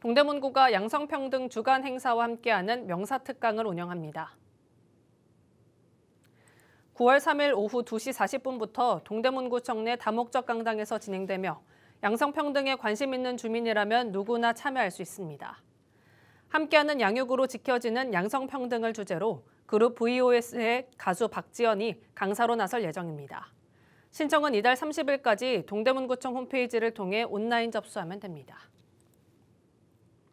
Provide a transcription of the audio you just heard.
동대문구가 양성평등 주간 행사와 함께하는 명사특강을 운영합니다. 9월 3일 오후 2시 40분부터 동대문구청 내 다목적 강당에서 진행되며 양성평등에 관심 있는 주민이라면 누구나 참여할 수 있습니다. 함께하는 양육으로 지켜지는 양성평등을 주제로 그룹 VOS의 가수 박지연이 강사로 나설 예정입니다. 신청은 이달 30일까지 동대문구청 홈페이지를 통해 온라인 접수하면 됩니다.